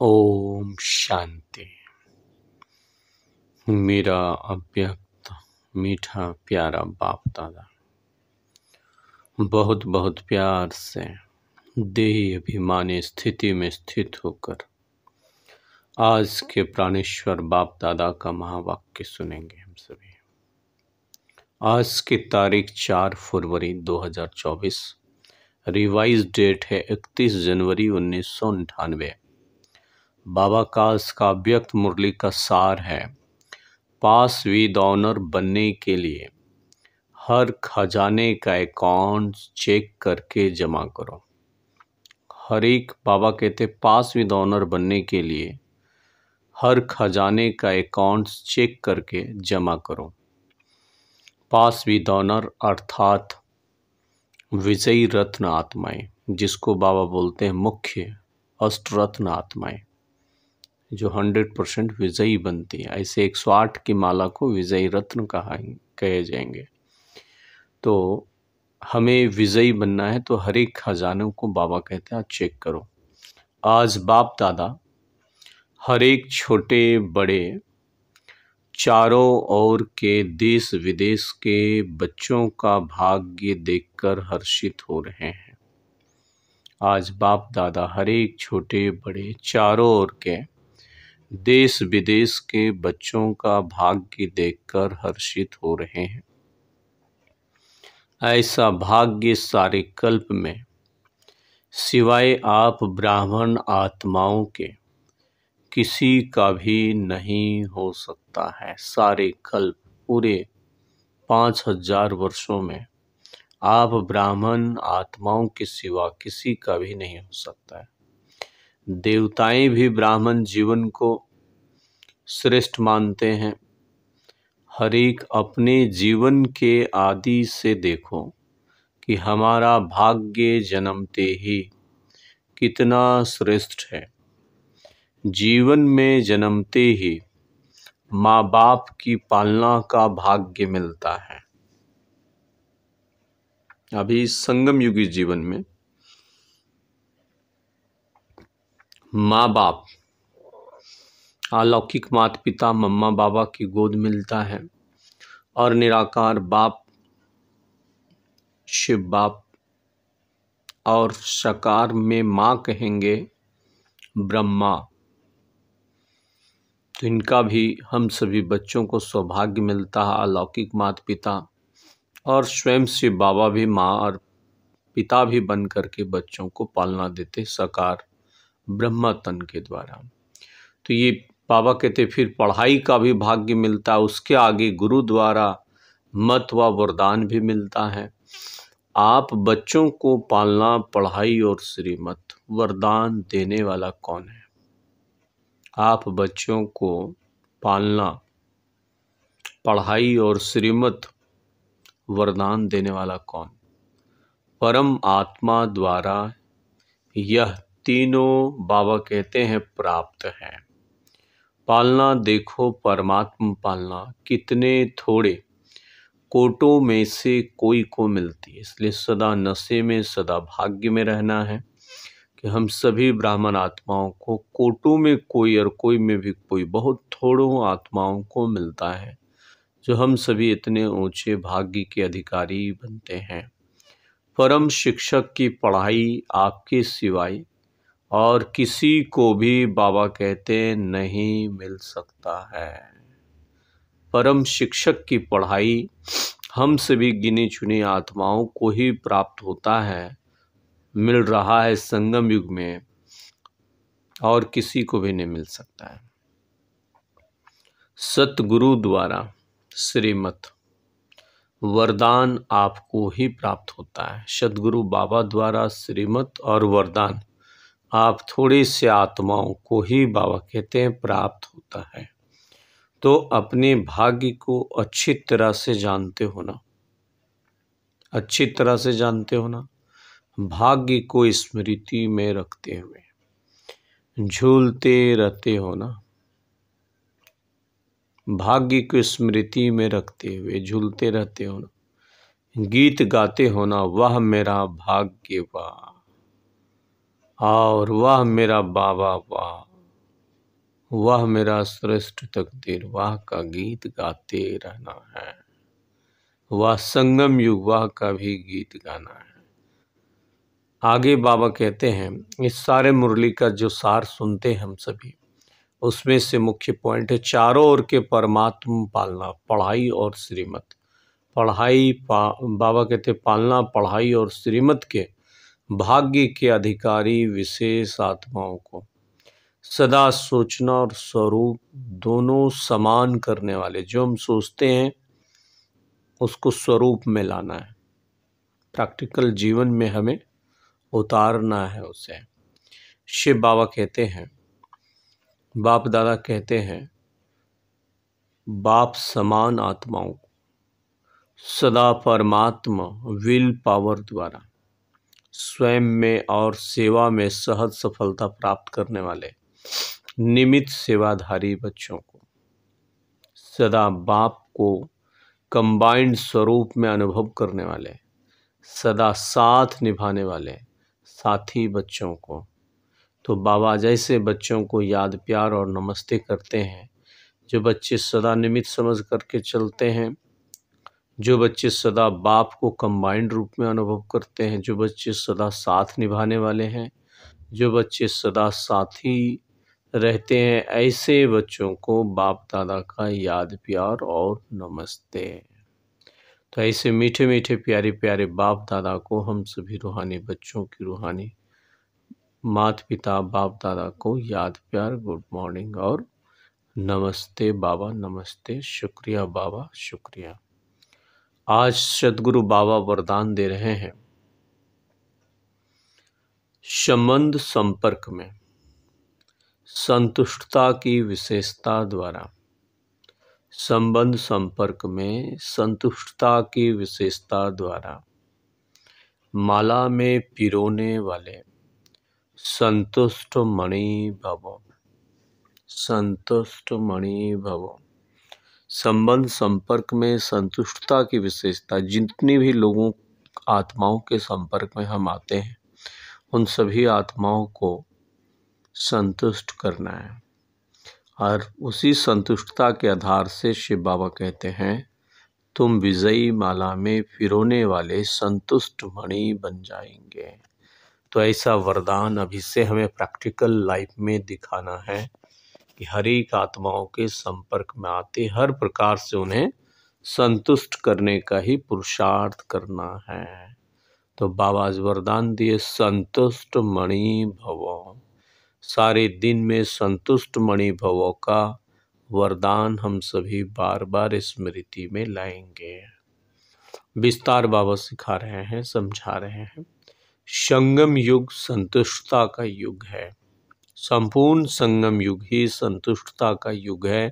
ओम शांति मेरा अव्यक्त मीठा प्यारा बाप दादा बहुत बहुत प्यार से देही अभिमानी स्थिति में स्थित होकर आज के प्राणेश्वर बाप दादा का महावाक्य सुनेंगे हम सभी आज की तारीख चार फरवरी 2024 रिवाइज डेट है इकतीस जनवरी उन्नीस सौ अंठानवे बाबा का इसका व्यक्त मुरली का सार है पास वी ऑनर बनने के लिए हर खजाने का अकाउंट चेक करके जमा करो हर एक बाबा कहते पास वी ऑनर बनने के लिए हर खजाने का अकाउंट चेक करके जमा करो पास वी ऑनर अर्थात विजयी रत्न आत्माएं जिसको बाबा बोलते हैं मुख्य अष्टरत्न आत्माएं जो हंड्रेड परसेंट विजयी बनती है ऐसे एक सौ आठ की माला को विजयी रत्न कहा कहे जाएंगे तो हमें विजयी बनना है तो हर एक खजानों को बाबा कहते हैं आज चेक करो आज बाप दादा हर एक छोटे बड़े चारों ओर के देश विदेश के बच्चों का भाग्य देखकर हर्षित हो रहे हैं आज बाप दादा हर एक छोटे बड़े चारों ओर के देश विदेश के बच्चों का भाग्य देखकर हर्षित हो रहे हैं ऐसा भाग्य सारे कल्प में सिवाय आप ब्राह्मण आत्माओं के किसी का भी नहीं हो सकता है सारे कल्प पूरे पाँच हजार वर्षों में आप ब्राह्मण आत्माओं के सिवा किसी का भी नहीं हो सकता है देवताएं भी ब्राह्मण जीवन को श्रेष्ठ मानते हैं हर एक अपने जीवन के आदि से देखो कि हमारा भाग्य जन्मते ही कितना श्रेष्ठ है जीवन में जन्मते ही माँ बाप की पालना का भाग्य मिलता है अभी संगम युगी जीवन में माँ बाप अलौकिक माता पिता मम्मा बाबा की गोद मिलता है और निराकार बाप शिव बाप और सकार में माँ कहेंगे ब्रह्मा तो इनका भी हम सभी बच्चों को सौभाग्य मिलता है अलौकिक माता पिता और स्वयं शिव बाबा भी माँ और पिता भी बन करके बच्चों को पालना देते सकार ब्रह्मा तन के द्वारा तो ये बाबा कहते फिर पढ़ाई का भी भाग्य मिलता है उसके आगे गुरु द्वारा मत व वरदान भी मिलता है आप बच्चों को पालना पढ़ाई और श्रीमत वरदान देने वाला कौन है आप बच्चों को पालना पढ़ाई और श्रीमत वरदान देने वाला कौन परम आत्मा द्वारा यह तीनों बाबा कहते हैं प्राप्त हैं पालना देखो परमात्म पालना कितने थोड़े कोटों में से कोई को मिलती है इसलिए सदा नशे में सदा भाग्य में रहना है कि हम सभी ब्राह्मण आत्माओं को कोटों में कोई और कोई में भी कोई बहुत थोड़ों आत्माओं को मिलता है जो हम सभी इतने ऊंचे भाग्य के अधिकारी बनते हैं परम शिक्षक की पढ़ाई आपके सिवाय और किसी को भी बाबा कहते नहीं मिल सकता है परम शिक्षक की पढ़ाई हम भी गिनी चुनी आत्माओं को ही प्राप्त होता है मिल रहा है संगम युग में और किसी को भी नहीं मिल सकता है सतगुरु द्वारा श्रीमत वरदान आपको ही प्राप्त होता है सतगुरु बाबा द्वारा श्रीमत और वरदान आप थोड़ी से आत्माओं को ही बाबा कहते हैं प्राप्त होता है तो अपने भाग्य को अच्छी तरह से जानते हो ना अच्छी तरह से जानते हो ना भाग्य को स्मृति में रखते हुए झूलते रहते हो ना भाग्य को स्मृति में रखते हुए झूलते रहते हो ना गीत गाते हो ना वह मेरा भाग्य वाह और वह मेरा बाबा वाह वह मेरा श्रेष्ठ तकदीर वाह का गीत गाते रहना है वह संगम युग वाह का भी गीत गाना है आगे बाबा कहते हैं इस सारे मुरली का जो सार सुनते हैं हम सभी उसमें से मुख्य पॉइंट है चारों ओर के परमात्म पालना पढ़ाई और श्रीमत पढ़ाई पा, बाबा कहते पालना पढ़ाई और श्रीमत के भाग्य के अधिकारी विशेष आत्माओं को सदा सोचना और स्वरूप दोनों समान करने वाले जो हम सोचते हैं उसको स्वरूप में लाना है प्रैक्टिकल जीवन में हमें उतारना है उसे शिव बाबा कहते हैं बाप दादा कहते हैं बाप समान आत्माओं को सदा परमात्मा विल पावर द्वारा स्वयं में और सेवा में सहज सफलता प्राप्त करने वाले निमित सेवाधारी बच्चों को सदा बाप को कंबाइंड स्वरूप में अनुभव करने वाले सदा साथ निभाने वाले साथी बच्चों को तो बाबा जैसे बच्चों को याद प्यार और नमस्ते करते हैं जो बच्चे सदा निमित समझ करके चलते हैं जो बच्चे सदा बाप को कंबाइंड रूप में अनुभव करते हैं जो बच्चे सदा साथ निभाने वाले हैं जो बच्चे सदा साथी रहते हैं ऐसे बच्चों को बाप दादा का याद प्यार और नमस्ते तो ऐसे मीठे मीठे प्यारे प्यारे बाप दादा को हम सभी रूहानी बच्चों की रूहानी माता पिता बाप दादा को याद प्यार गुड मॉर्निंग और नमस्ते बाबा नमस्ते शुक्रिया बाबा शुक्रिया आज सदगुरु बाबा वरदान दे रहे हैं संबंध संपर्क में संतुष्टता की विशेषता द्वारा संबंध संपर्क में संतुष्टता की विशेषता द्वारा माला में पिरोने वाले संतुष्ट मणि भवो संतुष्ट मणि भवो संबंध संपर्क में संतुष्टता की विशेषता जितनी भी लोगों आत्माओं के संपर्क में हम आते हैं उन सभी आत्माओं को संतुष्ट करना है और उसी संतुष्टता के आधार से शिव बाबा कहते हैं तुम विजयी माला में फिरोने वाले संतुष्ट मणि बन जाएंगे तो ऐसा वरदान अभी से हमें प्रैक्टिकल लाइफ में दिखाना है कि हरेक आत्माओं के संपर्क में आते हर प्रकार से उन्हें संतुष्ट करने का ही पुरुषार्थ करना है तो बाबा वरदान दिए संतुष्ट मणि भव सारे दिन में संतुष्ट मणि भवो का वरदान हम सभी बार बार स्मृति में लाएंगे विस्तार बाबा सिखा रहे हैं समझा रहे हैं संगम युग संतुष्टता का युग है संपूर्ण संगम युग ही संतुष्टता का युग है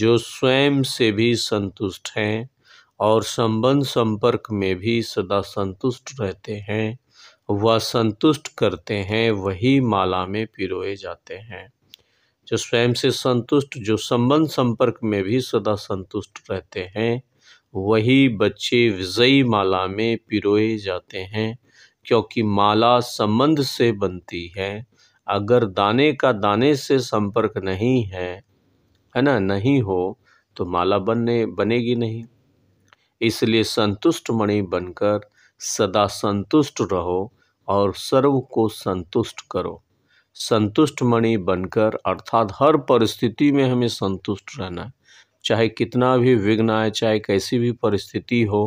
जो स्वयं से भी संतुष्ट हैं और संबंध संपर्क में भी सदा संतुष्ट रहते हैं वह संतुष्ट करते हैं वही माला में पिरोए जाते हैं जो स्वयं से संतुष्ट जो संबंध संपर्क में भी सदा संतुष्ट रहते हैं वही बच्चे विजयी माला में पिरोए जाते हैं क्योंकि माला संबंध से बनती है अगर दाने का दाने से संपर्क नहीं है है ना नहीं हो तो माला बनने बनेगी नहीं इसलिए संतुष्ट मणि बनकर सदा संतुष्ट रहो और सर्व को संतुष्ट करो संतुष्ट मणि बनकर अर्थात हर परिस्थिति में हमें संतुष्ट रहना चाहे कितना भी विघ्न आए चाहे कैसी भी परिस्थिति हो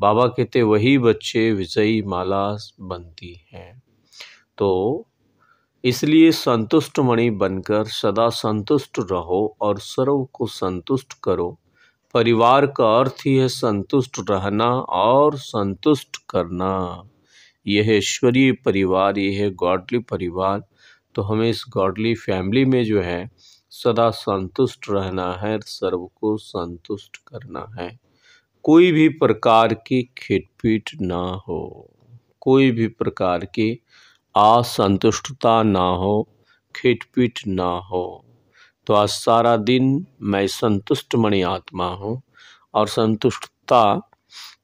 बाबा कहते वही बच्चे विजयी माला बनती हैं तो इसलिए संतुष्ट मणि बनकर सदा संतुष्ट रहो और सर्व को संतुष्ट करो परिवार का अर्थ ही है संतुष्ट रहना और संतुष्ट करना यह ईश्वरीय परिवार यह है गॉडली परिवार तो हमें इस गॉडली फैमिली में जो है सदा संतुष्ट रहना है सर्व को संतुष्ट करना है कोई भी प्रकार की खिटपीट ना हो कोई भी प्रकार की असंतुष्टता ना हो खिटपिट ना हो तो आज सारा दिन मैं संतुष्ट मणि आत्मा हूँ और संतुष्टता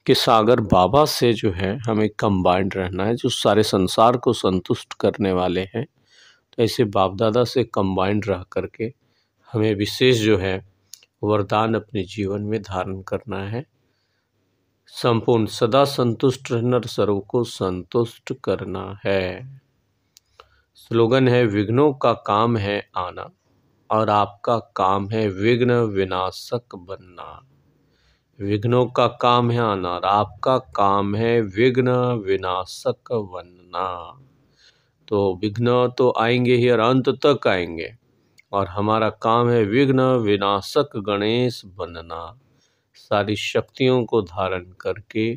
के सागर बाबा से जो है हमें कंबाइंड रहना है जो सारे संसार को संतुष्ट करने वाले हैं तो ऐसे बाप दादा से कंबाइंड रह करके हमें विशेष जो है वरदान अपने जीवन में धारण करना है संपूर्ण सदा संतुष्ट रहना सर्व को संतुष्ट करना है स्लोगन है विघ्नों का काम है आना और आपका काम है विघ्न विनाशक बनना विघ्नों का काम है आना और आपका काम है विघ्न विनाशक बनना तो विघ्न तो आएंगे ही और अंत तक आएंगे और हमारा काम है विघ्न विनाशक गणेश बनना सारी शक्तियों को धारण करके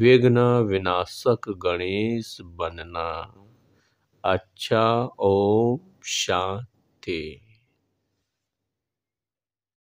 विघ्न विनाशक गणेश बनना अच्छा ओम शांति